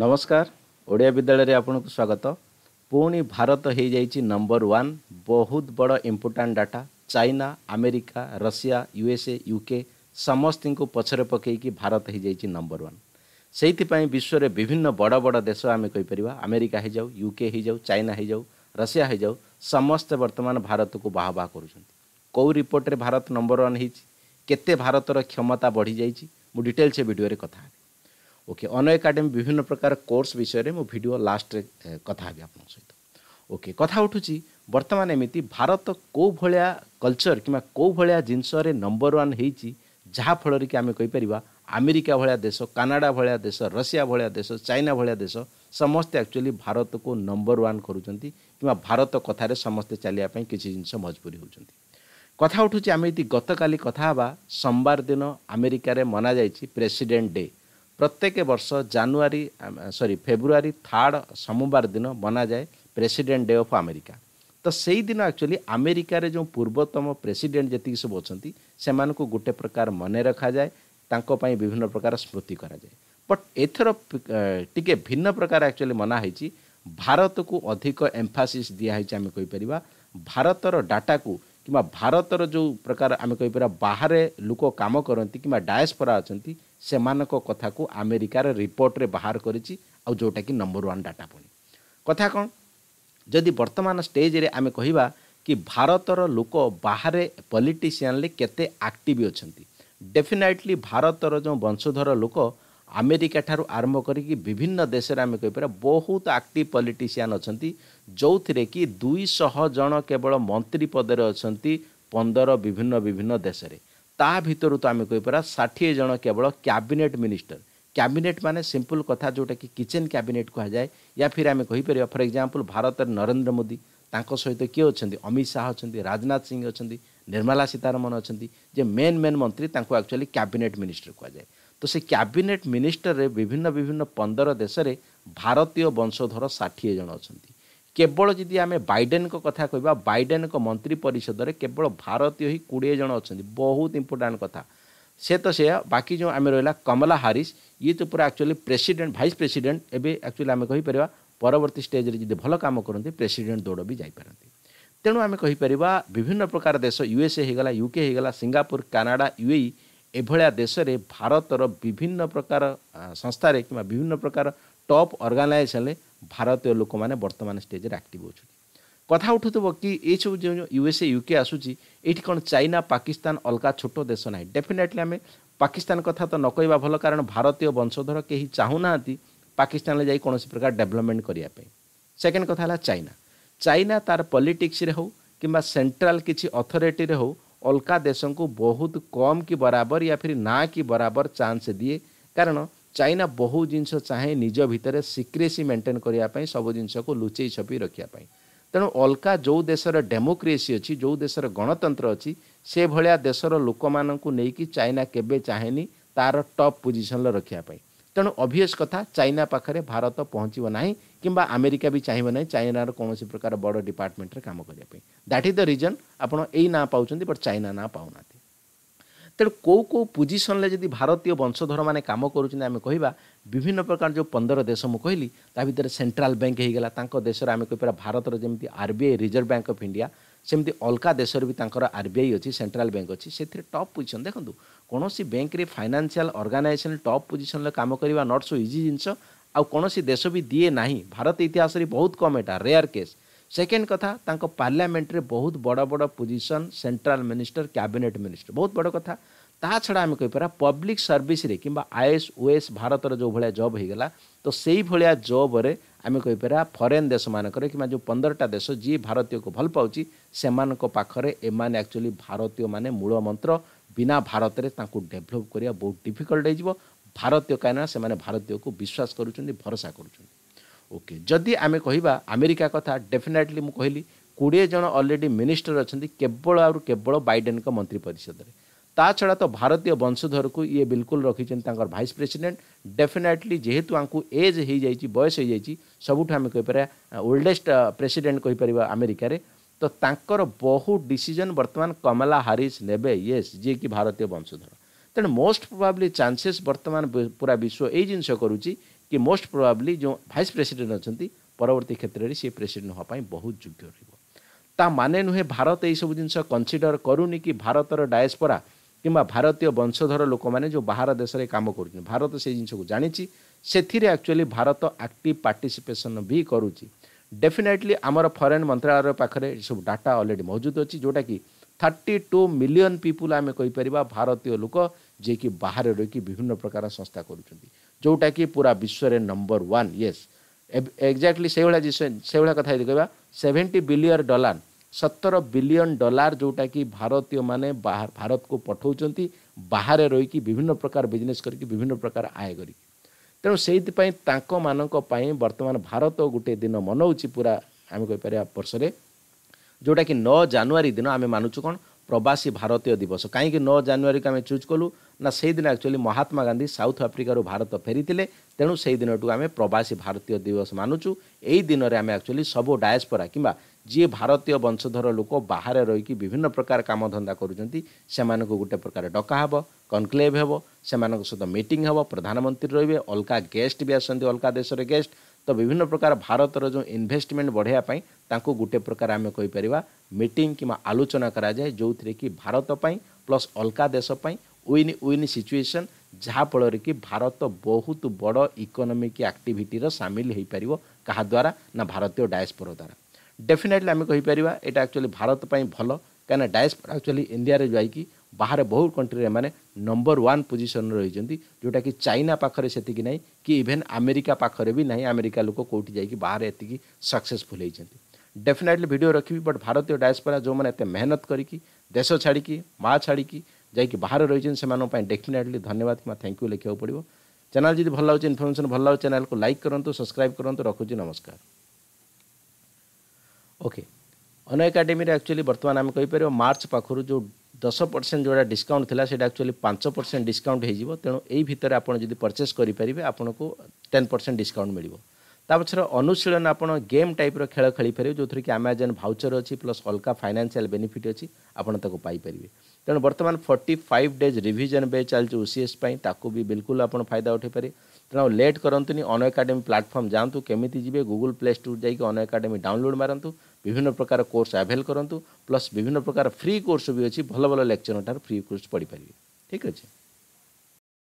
ନମସ୍କାର ଓଡ଼ିଆ ବିଦ୍ୟାଳୟରେ ଆପଣଙ୍କୁ ସ୍ୱାଗତ ପୁଣି ଭାରତ ହୋଇଯାଇଛି ନମ୍ବର ୱାନ୍ ବହୁତ ବଡ଼ important data China America Russia USA UK ସମସ୍ତଙ୍କୁ ପଛରେ ପକାଇକି ଭାରତ ହୋଇଯାଇଛି ନମ୍ବର ୱାନ୍ ସେଇଥିପାଇଁ ବିଶ୍ୱରେ ବିଭିନ୍ନ ବଡ଼ ବଡ଼ ଦେଶ ଆମେ କହିପାରିବା ଆମେରିକା ହୋଇଯାଉ ୟୁକେ ହୋଇଯାଉ ଚାଇନା ହେଇଯାଉ ରଷିଆ ହୋଇଯାଉ ସମସ୍ତେ ବର୍ତ୍ତମାନ ଭାରତକୁ ବାହା ବାହା କରୁଛନ୍ତି କେଉଁ ରିପୋର୍ଟରେ ଭାରତ ନମ୍ବର ୱାନ୍ ହେଇଛି କେତେ ଭାରତର କ୍ଷମତା ବଢ଼ିଯାଇଛି ମୁଁ ଡିଟେଲ୍ସ ଏ ଭିଡ଼ିଓରେ କଥା ହେବି ଓକେ ଅନୟ ଏକାଡେମୀ ବିଭିନ୍ନ ପ୍ରକାର କୋର୍ସ ବିଷୟରେ ମୁଁ ଭିଡ଼ିଓ ଲାଷ୍ଟରେ କଥା ହେବି ଆପଣଙ୍କ ସହିତ ଓକେ କଥା ଉଠୁଛି ବର୍ତ୍ତମାନ ଏମିତି ଭାରତ କେଉଁ ଭଳିଆ କଲଚର୍ କିମ୍ବା କେଉଁ ଭଳିଆ ଜିନିଷରେ ନମ୍ବର ୱାନ୍ ହେଇଛି ଯାହାଫଳରେ କି ଆମେ କହିପାରିବା ଆମେରିକା ଭଳିଆ ଦେଶ କାନାଡ଼ା ଭଳିଆ ଦେଶ ରଷିଆ ଭଳିଆ ଦେଶ ଚାଇନା ଭଳିଆ ଦେଶ ସମସ୍ତେ ଆକ୍ଚୁଆଲି ଭାରତକୁ ନମ୍ବର ୱାନ୍ କରୁଛନ୍ତି କିମ୍ବା ଭାରତ କଥାରେ ସମସ୍ତେ ଚାଲିବା ପାଇଁ କିଛି ଜିନିଷ ମଜବୁରୀ ହେଉଛନ୍ତି କଥା ଉଠୁଛି ଆମେ ଯଦି ଗତକାଲି କଥା ହେବା ସୋମବାର ଦିନ ଆମେରିକାରେ ମନାଯାଇଛି ପ୍ରେସିଡ଼େଣ୍ଟ ଡେ ପ୍ରତ୍ୟେକ ବର୍ଷ ଜାନୁଆରୀ ସରି ଫେବୃଆରୀ ଥାର୍ଡ଼ ସୋମବାର ଦିନ ମନାଯାଏ ପ୍ରେସିଡ଼େଣ୍ଟ ଡେ ଅଫ୍ ଆମେରିକା ତ ସେଇଦିନ ଆକ୍ଚୁଆଲି ଆମେରିକାରେ ଯେଉଁ ପୂର୍ବତମ ପ୍ରେସିଡ଼େଣ୍ଟ ଯେତିକି ସବୁ ଅଛନ୍ତି ସେମାନଙ୍କୁ ଗୋଟେ ପ୍ରକାର ମନେ ରଖାଯାଏ ତାଙ୍କ ପାଇଁ ବିଭିନ୍ନ ପ୍ରକାର ସ୍ମୃତି କରାଯାଏ ବଟ୍ ଏଥର ଟିକେ ଭିନ୍ନ ପ୍ରକାର ଆକ୍ଚୁଆଲି ମନା ହେଇଛି ଭାରତକୁ ଅଧିକ ଏମ୍ଫାସିସ୍ ଦିଆହେଇଛି ଆମେ କହିପାରିବା ଭାରତର ଡାଟାକୁ କିମ୍ବା ଭାରତର ଯେଉଁ ପ୍ରକାର ଆମେ କହିପାରିବା ବାହାରେ ଲୋକ କାମ କରନ୍ତି କିମ୍ବା ଡାଏସ୍ପରା ଅଛନ୍ତି ସେମାନଙ୍କ କଥାକୁ ଆମେରିକାର ରିପୋର୍ଟରେ ବାହାର କରିଛି ଆଉ ଯେଉଁଟାକି ନମ୍ବର ୱାନ୍ ଡାଟା ପୁଣି କଥା କ'ଣ ଯଦି ବର୍ତ୍ତମାନ ଷ୍ଟେଜ୍ରେ ଆମେ କହିବା କି ଭାରତର ଲୋକ ବାହାରେ ପଲିଟିସିଆନ୍ରେ କେତେ ଆକ୍ଟିଭ୍ ଅଛନ୍ତି ଡେଫିନାଇଟଲି ଭାରତର ଯେଉଁ ବଂଶଧର ଲୋକ ଆମେରିକା ଠାରୁ ଆରମ୍ଭ କରିକି ବିଭିନ୍ନ ଦେଶରେ ଆମେ କହିପାରିବା ବହୁତ ଆକ୍ଟିଭ୍ ପଲିଟିସିଆନ୍ ଅଛନ୍ତି ଯେଉଁଥିରେ କି ଦୁଇଶହ ଜଣ କେବଳ ମନ୍ତ୍ରୀ ପଦରେ ଅଛନ୍ତି ପନ୍ଦର ବିଭିନ୍ନ ବିଭିନ୍ନ ଦେଶରେ ତା ଭିତରୁ ତ ଆମେ କହିପାରିବା ଷାଠିଏ ଜଣ କେବଳ କ୍ୟାବିନେଟ୍ ମିନିଷ୍ଟର କ୍ୟାବିନେଟ୍ ମାନେ ସିମ୍ପଲ୍ କଥା ଯେଉଁଟାକି କିଚେନ୍ କ୍ୟାବିନେଟ୍ କୁହାଯାଏ ୟା ଫିର୍ ଆମେ କହିପାରିବା ଫର୍ ଏକ୍ଜାମ୍ପଲ୍ ଭାରତରେ ନରେନ୍ଦ୍ର ମୋଦି ତାଙ୍କ ସହିତ କିଏ ଅଛନ୍ତି ଅମିତ ଶାହା ଅଛନ୍ତି ରାଜନାଥ ସିଂ ଅଛନ୍ତି ନିର୍ମଳା ସୀତାରମଣ ଅଛନ୍ତି ଯେ ମେନ୍ ମେନ୍ ମନ୍ତ୍ରୀ ତାଙ୍କୁ ଆକ୍ଚୁଆଲି କ୍ୟାବିନେଟ୍ ମିନିଷ୍ଟର କୁହାଯାଏ ତ ସେ କ୍ୟାବିନେଟ୍ ମିନିଷ୍ଟରରେ ବିଭିନ୍ନ ବିଭିନ୍ନ ପନ୍ଦର ଦେଶରେ ଭାରତୀୟ ବଂଶଧର ଷାଠିଏ ଜଣ ଅଛନ୍ତି କେବଳ ଯଦି ଆମେ ବାଇଡେନ୍ଙ୍କ କଥା କହିବା ବାଇଡେନ୍ଙ୍କ ମନ୍ତ୍ରୀ ପରିଷଦରେ କେବଳ ଭାରତୀୟ ହିଁ କୋଡ଼ିଏ ଜଣ ଅଛନ୍ତି ବହୁତ ଇମ୍ପୋର୍ଟାଣ୍ଟ କଥା ସେ ତ ସେୟା ବାକି ଯେଉଁ ଆମେ ରହିଲା କମଲା ହାରିସ୍ ଇଏ ତ ପୁରା ଆକ୍ଚୁଆଲି ପ୍ରେସିଡେଣ୍ଟ ଭାଇସ୍ ପ୍ରେସିଡେଣ୍ଟ ଏବେ ଆକ୍ଚୁଆଲି ଆମେ କହିପାରିବା ପରବର୍ତ୍ତୀ ଷ୍ଟେଜ୍ରେ ଯଦି ଭଲ କାମ କରନ୍ତି ପ୍ରେସିଡେଣ୍ଟ ଦୌଡ଼ ବି ଯାଇପାରନ୍ତି ତେଣୁ ଆମେ କହିପାରିବା ବିଭିନ୍ନ ପ୍ରକାର ଦେଶ ୟୁଏସ୍ଏ ହୋଇଗଲା ୟୁକେ ହୋଇଗଲା ସିଙ୍ଗାପୁର କାନାଡ଼ା ୟୁଏଇ ଏଭଳିଆ ଦେଶରେ ଭାରତର ବିଭିନ୍ନ ପ୍ରକାର ସଂସ୍ଥାରେ କିମ୍ବା ବିଭିନ୍ନ ପ୍ରକାର ଟପ୍ ଅର୍ଗାନାଇଜେସନ୍ରେ ଭାରତୀୟ ଲୋକମାନେ ବର୍ତ୍ତମାନ ଷ୍ଟେଜ୍ରେ ଆକ୍ଟିଭ୍ ହେଉଛନ୍ତି କଥା ଉଠୁଥିବ କି ଏଇସବୁ ଯେଉଁ ୟୁଏସ୍ଏ ୟୁକେ ଆସୁଛି ଏଇଠି କ'ଣ ଚାଇନା ପାକିସ୍ତାନ ଅଲଗା ଛୋଟ ଦେଶ ନାହିଁ ଡେଫିନେଟଲି ଆମେ ପାକିସ୍ତାନ କଥା ତ ନ କହିବା ଭଲ କାରଣ ଭାରତୀୟ ବଂଶଧର କେହି ଚାହୁଁନାହାନ୍ତି ପାକିସ୍ତାନରେ ଯାଇ କୌଣସି ପ୍ରକାର ଡେଭଲପମେଣ୍ଟ କରିବା ପାଇଁ ସେକେଣ୍ଡ କଥା ହେଲା ଚାଇନା ଚାଇନା ତା'ର ପଲିଟିକ୍ସରେ ହେଉ କିମ୍ବା ସେଣ୍ଟ୍ରାଲ୍ କିଛି ଅଥରିଟିରେ ହେଉ ଅଲଗା ଦେଶଙ୍କୁ ବହୁତ କମ୍ କି ବରାବର ୟା ଫିର ନା କି ବରାବର ଚାନ୍ସ ଦିଏ କାରଣ ଚାଇନା ବହୁ ଜିନିଷ ଚାହେଁ ନିଜ ଭିତରେ ସିକ୍ରେସି ମେଣ୍ଟେନ୍ କରିବା ପାଇଁ ସବୁ ଜିନିଷକୁ ଲୁଚେଇ ଛପି ରଖିବା ପାଇଁ ତେଣୁ ଅଲଗା ଯେଉଁ ଦେଶର ଡେମୋକ୍ରେସି ଅଛି ଯେଉଁ ଦେଶର ଗଣତନ୍ତ୍ର ଅଛି ସେଭଳିଆ ଦେଶର ଲୋକମାନଙ୍କୁ ନେଇକି ଚାଇନା କେବେ ଚାହେଁନି ତାର ଟପ୍ ପୋଜିସନ୍ରେ ରଖିବା ପାଇଁ ତେଣୁ ଅଭିୟସ୍ କଥା ଚାଇନା ପାଖରେ ଭାରତ ପହଞ୍ଚିବ ନାହିଁ କିମ୍ବା ଆମେରିକା ବି ଚାହିଁବ ନାହିଁ ଚାଇନାର କୌଣସି ପ୍ରକାର ବଡ଼ ଡିପାର୍ଟମେଣ୍ଟରେ କାମ କରିବା ପାଇଁ ଦ୍ୟାଟ୍ ଇଜ୍ ଦ ରିଜନ୍ ଆପଣ ଏଇ ନାଁ ପାଉଛନ୍ତି ବଟ୍ ଚାଇନା ନାଁ ପାଉନାହାନ୍ତି ତେଣୁ କେଉଁ କେଉଁ ପୋଜିସନ୍ରେ ଯଦି ଭାରତୀୟ ବଂଶଧରମାନେ କାମ କରୁଛନ୍ତି ଆମେ କହିବା ବିଭିନ୍ନ ପ୍ରକାର ଯେଉଁ ପନ୍ଦର ଦେଶ ମୁଁ କହିଲି ତା ଭିତରେ ସେଣ୍ଟ୍ରାଲ୍ ବ୍ୟାଙ୍କ ହେଇଗଲା ତାଙ୍କ ଦେଶରେ ଆମେ କହିପାରିବା ଭାରତର ଯେମିତି R B I Reserve Bank of India ସେମିତି ଅଲଗା ଦେଶରେ ବି ତାଙ୍କର ଆର୍ ବି ଆଇ ଅଛି ସେଣ୍ଟ୍ରାଲ୍ ବ୍ୟାଙ୍କ ଅଛି ସେଥିରେ ଟପ୍ ପୋଜିସନ୍ ଦେଖନ୍ତୁ କୌଣସି ବ୍ୟାଙ୍କରେ ଫାଇନାନ୍ସିଆଲ୍ ଅର୍ଗାନାଇଜେସନ୍ ଟପ୍ ପୋଜିସନ୍ରେ କାମ କରିବା ନଟ୍ ସୋ ଇଜି ଜିନିଷ ଆଉ କୌଣସି ଦେଶ ବି ଦିଏ ନାହିଁ ଭାରତ ଇତିହାସରେ ବହୁତ କମ୍ ଏଇଟା ରେୟାର୍ କେସ୍ ସେକେଣ୍ଡ କଥା ତାଙ୍କ ପାର୍ଲାମେଣ୍ଟରେ ବହୁତ ବଡ଼ ବଡ଼ position central minister cabinet minister ବହୁତ ବଡ଼ କଥା ତା ଛଡ଼ା ଆମେ କହିପାରିବା ପବ୍ଲିକ୍ ସର୍ଭିସରେ କିମ୍ବା ଆଇଏସ୍ ଓଏସ୍ ଭାରତର ଯେଉଁ ଭଳିଆ ଜବ୍ ହୋଇଗଲା ତ ସେଇଭଳିଆ ଜବ୍ରେ ଆମେ କହିପାରିବା ଫରେନ୍ ଦେଶମାନଙ୍କରେ କିମ୍ବା ଯେଉଁ ପନ୍ଦରଟା ଦେଶ ଯିଏ ଭାରତୀୟକୁ ଭଲ ପାଉଛି ସେମାନଙ୍କ ପାଖରେ ଏମାନେ ଆକ୍ଚୁଆଲି ଭାରତୀୟମାନେ ମୂଳମନ୍ତ୍ର ବିନା ଭାରତରେ ତାଙ୍କୁ ଡେଭଲପ୍ କରିବା ବହୁତ ଡିଫିକଲ୍ଟ ହୋଇଯିବ ଭାରତୀୟ କାହିଁକିନା ସେମାନେ ଭାରତୀୟକୁ ବିଶ୍ୱାସ କରୁଛନ୍ତି ଭରସା କରୁଛନ୍ତି ଓକେ ଯଦି ଆମେ କହିବା ଆମେରିକା କଥା ଡେଫିନେଟଲି ମୁଁ କହିଲି କୋଡ଼ିଏ ଜଣ ଅଲରେଡ଼ି ମିନିଷ୍ଟର ଅଛନ୍ତି କେବଳ ଆରୁ କେବଳ ବାଇଡେନଙ୍କ ମନ୍ତ୍ରୀ ପରିଷଦରେ ତା ଛଡ଼ା ତ ଭାରତୀୟ ବଂଶଧରକୁ ଇଏ ବିଲକୁଲ ରଖିଛନ୍ତି ତାଙ୍କର ଭାଇସ୍ ପ୍ରେସିଡେଣ୍ଟ ଡେଫିନେଟଲି ଯେହେତୁ ଆଙ୍କୁ ଏଜ୍ ହେଇଯାଇଛି ବୟସ ହେଇଯାଇଛି ସବୁଠୁ ଆମେ କହିପାରିବା ଓଲ୍ଡେଷ୍ଟ ପ୍ରେସିଡେଣ୍ଟ କହିପାରିବା ଆମେରିକାରେ ତ ତାଙ୍କର ବହୁ ଡିସିଜନ୍ ବର୍ତ୍ତମାନ କମଲା ହାରିସ୍ ନେବେ ୟେସ୍ ଯିଏକି ଭାରତୀୟ ବଂଶଧର ତେଣୁ ମୋଷ୍ଟ ପ୍ରୋବାବ୍ଲି ଚାନ୍ସେସ୍ ବର୍ତ୍ତମାନ ପୁରା ବିଶ୍ୱ ଏଇ ଜିନିଷ କରୁଛି କି ମୋଷ୍ଟ ପ୍ରୋବାବ୍ଲି ଯେଉଁ ଭାଇସ୍ ପ୍ରେସିଡେଣ୍ଟ ଅଛନ୍ତି ପରବର୍ତ୍ତୀ କ୍ଷେତ୍ରରେ ସିଏ ପ୍ରେସିଡେଣ୍ଟ ହେବା ପାଇଁ ବହୁତ ଯୋଗ୍ୟ ରହିବ ତା ମାନେ ନୁହେଁ ଭାରତ ଏହିସବୁ ଜିନିଷ କନସିଡର କରୁନି କି ଭାରତର ଡାଏସ୍ପରା କିମ୍ବା ଭାରତୀୟ ବଂଶଧର ଲୋକମାନେ ଯେଉଁ ବାହାର ଦେଶରେ କାମ କରୁଛନ୍ତି ଭାରତ ସେଇ ଜିନିଷକୁ ଜାଣିଛି ସେଥିରେ ଆକ୍ଚୁଆଲି ଭାରତ ଆକ୍ଟିଭ ପାର୍ଟିସିପେସନ୍ ବି କରୁଛି ଡେଫିନେଟଲି ଆମର ଫରେନ୍ ମନ୍ତ୍ରାଳୟ ପାଖରେ ଏସବୁ ଡାଟା ଅଲରେଡ଼ି ମହଜୁଦ ଅଛି ଯେଉଁଟାକି ଥାର୍ଟି ଟୁ ମିଲିୟନ୍ ପିପୁଲ୍ ଆମେ କହିପାରିବା ଭାରତୀୟ ଲୋକ ଯିଏକି ବାହାରେ ରହିକି ବିଭିନ୍ନ ପ୍ରକାର ସଂସ୍ଥା କରୁଛନ୍ତି ଯେଉଁଟାକି ପୁରା ବିଶ୍ୱରେ ନମ୍ବର ୱାନ୍ ୟେସ୍ ଏକ୍ଜାକ୍ଟଲି ସେଇଭଳିଆ ସେଇଭଳିଆ କଥା ଯଦି କହିବା ସେଭେଣ୍ଟି ବିଲିୟନ୍ ଡଲାର ସତର ବିଲିୟନ୍ ଡଲାର ଯେଉଁଟାକି ଭାରତୀୟମାନେ ବାହାର ଭାରତକୁ ପଠାଉଛନ୍ତି ବାହାରେ ରହିକି ବିଭିନ୍ନ ପ୍ରକାର ବିଜନେସ୍ କରିକି ବିଭିନ୍ନ ପ୍ରକାର ଆୟ କରିକି ତେଣୁ ସେଇଥିପାଇଁ ତାଙ୍କମାନଙ୍କ ପାଇଁ ବର୍ତ୍ତମାନ ଭାରତ ଗୋଟିଏ ଦିନ ମନଉଛି ପୁରା ଆମେ କହିପାରିବା ବର୍ଷରେ ଯେଉଁଟାକି ନଅ ଜାନୁଆରୀ ଦିନ ଆମେ ମାନୁଛୁ କ'ଣ ପ୍ରବାସୀ ଭାରତୀୟ ଦିବସ କାହିଁକି ନଅ ଜାନୁଆରୀକୁ ଆମେ ଚୁଜ୍ କଲୁ ନା ସେଇଦିନ ଆକ୍ଚୁଆଲି ମହାତ୍ମା ଗାନ୍ଧୀ ସାଉଥ୍ ଆଫ୍ରିକାରୁ ଭାରତ ଫେରିଥିଲେ ତେଣୁ ସେଇ ଦିନଠୁ ଆମେ ପ୍ରବାସୀ ଭାରତୀୟ ଦିବସ ମାନୁଛୁ ଏଇ ଦିନରେ ଆମେ ଆକ୍ଚୁଆଲି ସବୁ ଡାଏସ୍ପରା କିମ୍ବା ଯିଏ ଭାରତୀୟ ବଂଶଧର ଲୋକ ବାହାରେ ରହିକି ବିଭିନ୍ନ ପ୍ରକାର କାମଧନ୍ଦା କରୁଛନ୍ତି ସେମାନଙ୍କୁ ଗୋଟେ ପ୍ରକାର ଡକା ହେବ କନକ୍ଲେଭ୍ ହେବ ସେମାନଙ୍କ ସହିତ ମିଟିଂ ହେବ ପ୍ରଧାନମନ୍ତ୍ରୀ ରହିବେ ଅଲଗା ଗେଷ୍ଟ ବି ଆସନ୍ତି ଅଲଗା ଦେଶରେ ଗେଷ୍ଟ ତ ବିଭିନ୍ନ ପ୍ରକାର ଭାରତର ଯେଉଁ ଇନଭେଷ୍ଟମେଣ୍ଟ ବଢ଼ାଇବା ପାଇଁ ତାଙ୍କୁ ଗୋଟେ ପ୍ରକାର ଆମେ କହିପାରିବା ମିଟିଂ କିମ୍ବା ଆଲୋଚନା କରାଯାଏ ଯେଉଁଥିରେ କି ଭାରତ ପାଇଁ ପ୍ଲସ୍ ଅଲଗା ଦେଶ ପାଇଁ ୱିନ୍ ୱିନ୍ ସିଚୁଏସନ୍ ଯାହାଫଳରେ କି ଭାରତ ବହୁତ ବଡ଼ ଇକୋନୋମିକ୍ ଆକ୍ଟିଭିଟିର ସାମିଲ ହୋଇପାରିବ କାହା ଦ୍ୱାରା ନା ଭାରତୀୟ ଡାଏସ୍ପୋରା ଦ୍ୱାରା ଡେଫିନେଟଲି ଆମେ କହିପାରିବା ଏଇଟା ଆକ୍ଚୁଆଲି ଭାରତ ପାଇଁ ଭଲ କାହିଁକିନା ଡାଏସ୍ପୋରା ଆକ୍ଚୁଆଲି ଇଣ୍ଡିଆରେ ଯାଇକି ବାହାରେ ବହୁତ କଣ୍ଟ୍ରିରେ ଏମାନେ ନମ୍ବର ୱାନ୍ ପୋଜିସନ୍ରେ ରହିଛନ୍ତି ଯେଉଁଟାକି ଚାଇନା ପାଖରେ ସେତିକି ନାହିଁ କି ଇଭେନ୍ ଆମେରିକା ପାଖରେ ବି ନାହିଁ ଆମେରିକା ଲୋକ କେଉଁଠି ଯାଇକି ବାହାରେ ଏତିକି ସକ୍ସେସଫୁଲ୍ ହେଇଛନ୍ତି ଡେଫିନେଟଲି ଭିଡ଼ିଓ ରଖିବି ବଟ୍ ଭାରତୀୟ ଡାଏସ୍ପୋରା ଯେଉଁମାନେ ଏତେ ମେହନତ କରିକି ଦେଶ ଛାଡ଼ିକି ମା ଛାଡ଼ିକି ଯାଇକି ବାହାରେ ରହିଛନ୍ତି ସେମାନଙ୍କ ପାଇଁ ଡେଫିନେଟଲି ଧନ୍ୟବାଦ କିମ୍ବା ଥ୍ୟାଙ୍କ ୟୁ ଲେଖିବାକୁ ପଡ଼ିବ ଚ୍ୟାନେଲ୍ ଯଦି ଭଲ ଲାଗୁଛି ଇନଫର୍ମେସନ୍ ଭଲ ଲାଗୁଛି ଚ୍ୟାନେଲ୍କୁ ଲାଇକ୍ କରନ୍ତୁ ସବସ୍କ୍ରାଇବ୍ କରନ୍ତୁ ରଖୁଛି ନମସ୍କାର ଓକେ ଅନୟ ଏକାଡେମୀରେ ଆକ୍ଚୁଆଲି ବର୍ତ୍ତମାନ ଆମେ କହିପାରିବା ମାର୍ଚ୍ଚ ପାଖରୁ ଯେଉଁ ଦଶ ପରସେଣ୍ଟ ଯେଉଁଟା ଡିସକାଉଣ୍ଟ ଥିଲା ସେଇଟା আকচুয়ালি ପାଞ୍ଚ ପରସେଣ୍ଟ ডিসকাউন্ট হয়ে ତେଣୁ এই ଭିତରେ ଆପଣ ଯଦି পরচেস କରିପାରିବେ ଆପଣଙ୍କୁ ଟେନ୍ ପରସେଣ୍ଟ পরসেন্ট ମିଳିବ মিলব ତା ପଛରେ ଅନୁଶୀଳନ ଆପଣ ଗେମ୍ ଟାଇପ୍ର ଖେଳ ଖେଳିପାରିବେ ଯେଉଁଥିରେ କି ଆମାଜନ୍ ଭାଉଚର୍ ଅଛି ପ୍ଲସ୍ ଅଲଗା ଫାଇନାନ୍ସିଆଲ୍ ବେନିଫିଟ୍ ଅଛି ଆପଣ ତାକୁ ପାଇପାରିବେ ତେଣୁ ବର୍ତ୍ତମାନ ଫର୍ଟି ଫାଇଭ୍ ଡେଜ୍ ରିଭିଜନ୍ ବେ ଚାଲିଛି ଓସିଏସ୍ ପାଇଁ ତାକୁ ବି ବିଲକୁଲ ଆପଣ ଫାଇଦା ଉଠାଇପାରିବେ ତେଣୁ ଲେଟ୍ କରନ୍ତୁନି ଅନ୍ ଏକାଡେମୀ ପ୍ଲାଟଫର୍ମ ଯାଆନ୍ତୁ କେମିତି ଯିବେ ଗୁଗୁଲ୍ ପ୍ଲେ ଷ୍ଟୋର୍ ଯାଇକି ଅନ୍ ଏକାଡେମୀ ଡାଉନଲୋଡ଼୍ ମାରନ୍ତୁ বিভিন্ন প্রকার কোর্স আভেল করতু প্লস বিভিন্ন প্রকার ফ্রি কোর্স বি অছি ভাল ভাল লেকচর ঠার ফ্রি কোর্স পড়িপারে ঠিক আছে